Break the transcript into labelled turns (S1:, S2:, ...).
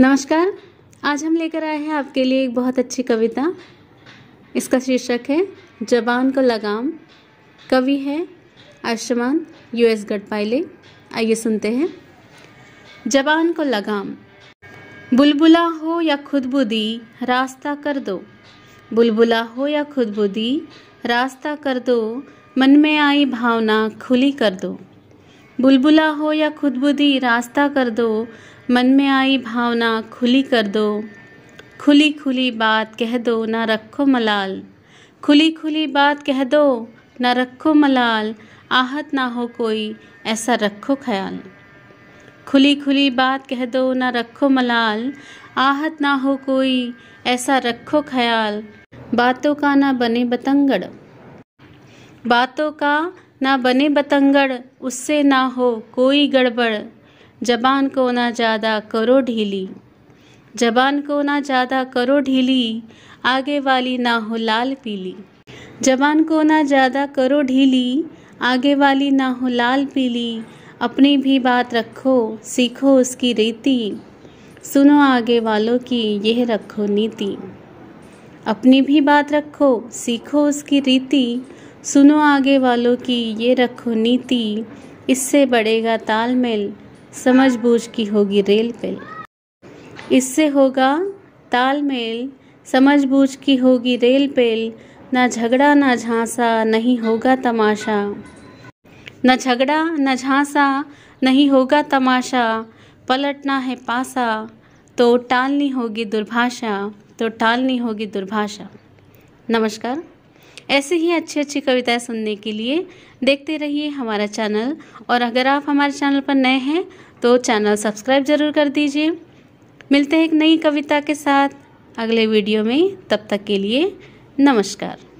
S1: नमस्कार आज हम लेकर आए हैं आपके लिए एक बहुत अच्छी कविता इसका शीर्षक है जबान को लगाम कवि है आयुष्मान यू एस गढ़पाइले आइए सुनते हैं जबान को लगाम बुलबुला हो या खुदबुदी रास्ता कर दो बुलबुला हो या खुदबुदी रास्ता कर दो मन में आई भावना खुली कर दो बुलबुला हो या खुदबुदी रास्ता कर दो मन में आई भावना खुली कर दो खुली खुली बात कह दो ना रखो मलाल खुली खुली बात कह दो ना रखो मलाल आहत ना हो कोई ऐसा रखो ख्याल खुली खुली बात कह दो ना रखो मलाल आहत ना हो कोई ऐसा रखो ख्याल बातों का ना बने बतंगड़ बातों का ना बने बतंगड़ उससे ना हो कोई गड़बड़ जबान को ना ज़्यादा करो ढीली जबान को ना ज़्यादा करो ढीली आगे वाली ना हो लाल पीली जबान को ना ज़्यादा करो ढीली आगे वाली ना हो लाल पीली अपनी भी बात रखो सीखो उसकी रीति सुनो आगे वालों की यह रखो नीति अपनी भी बात रखो सीखो उसकी रीति सुनो आगे वालों की ये रखो नीति इससे बढ़ेगा तालमेल समझ बूझ की होगी रेल पेल इससे होगा तालमेल समझ बूझ की होगी रेल पेल ना झगड़ा ना झांसा नहीं होगा तमाशा न झगड़ा न झांसा नहीं होगा तमाशा पलटना है पासा तो टालनी होगी दुर्भाषा तो टालनी होगी दुर्भाषा नमस्कार ऐसे ही अच्छी अच्छी कविताएं सुनने के लिए देखते रहिए हमारा चैनल और अगर आप हमारे चैनल पर नए हैं तो चैनल सब्सक्राइब ज़रूर कर दीजिए मिलते हैं एक नई कविता के साथ अगले वीडियो में तब तक के लिए नमस्कार